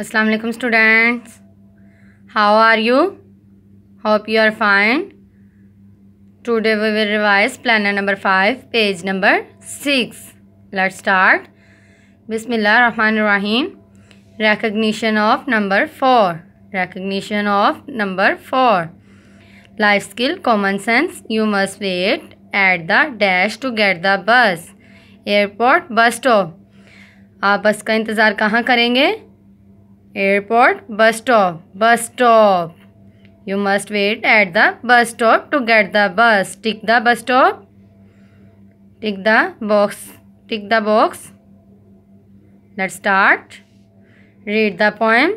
अस्सलाम वालेकुम students how are you hope you are fine today we will revise planner number five page number six let start बिसमीम recognition of number four recognition of number four life skill common sense you must wait at the dash to get the bus airport bus stop आप bus का इंतज़ार कहाँ करेंगे Airport bus stop. Bus stop. You must wait at the bus stop to get the bus. Tick the bus stop. Tick the box. Tick the box. Let's start. Read the poem.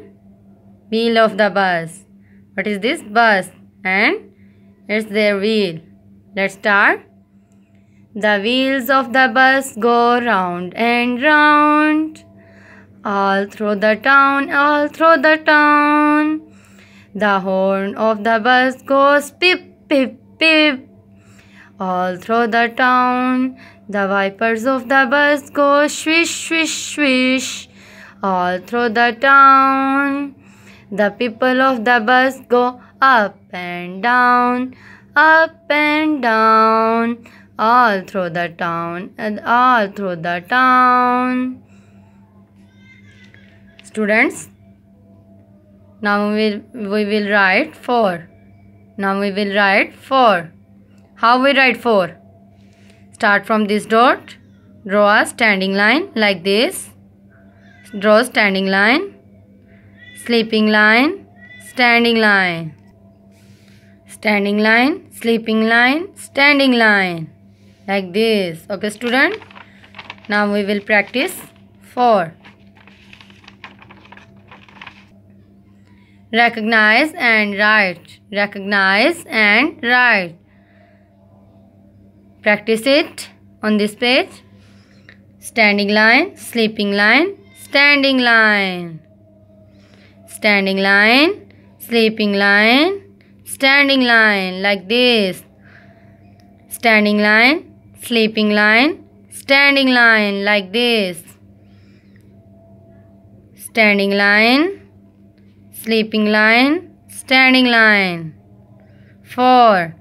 Wheel of the bus. What is this? Bus. And it's their wheel. Let's start. The wheels of the bus go round and round all through the town, all through the town. The horn of the bus goes pip, pip, pip. All through the town, the wipers of the bus go swish, swish, swish. All through the town, the people of the bus go up and down, up and down. All through the town, and all through the town students now we will we will write four. now we will write four. how we write four? start from this dot draw a standing line like this draw standing line sleeping line standing line standing line sleeping line standing line like this okay student now we will practice 4 recognize and write recognize and write practice it on this page standing line sleeping line standing line standing line sleeping line standing line like this standing line sleeping line standing line like this standing line sleeping lion standing lion 4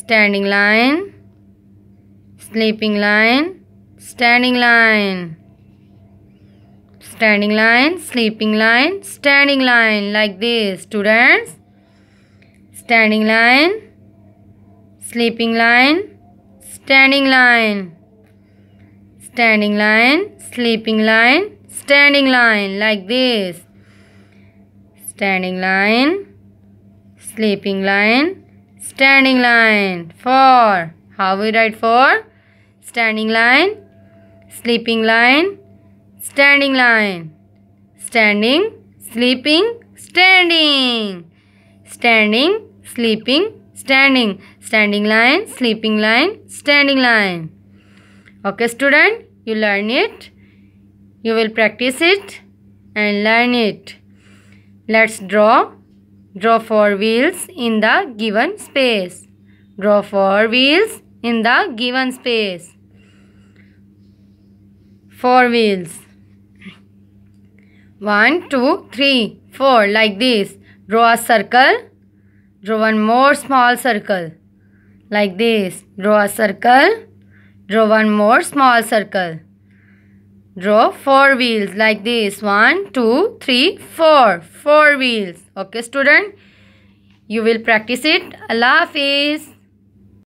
standing lion sleeping lion standing lion standing lion sleeping lion standing lion like this students standing lion sleeping lion standing lion standing lion sleeping lion standing lion like this standing lion sleeping lion standing lion for how we write for standing lion sleeping lion standing lion standing sleeping standing standing sleeping standing standing lion sleeping lion standing lion okay student you learn it you will practice it and learn it Let's draw. Draw four wheels in the given space. Draw four wheels in the given space. Four wheels. One, two, three, four. Like this. Draw a circle. Draw one more small circle. Like this. Draw a circle. Draw one more small circle draw four wheels like this one two three four four wheels okay student you will practice it A laugh face.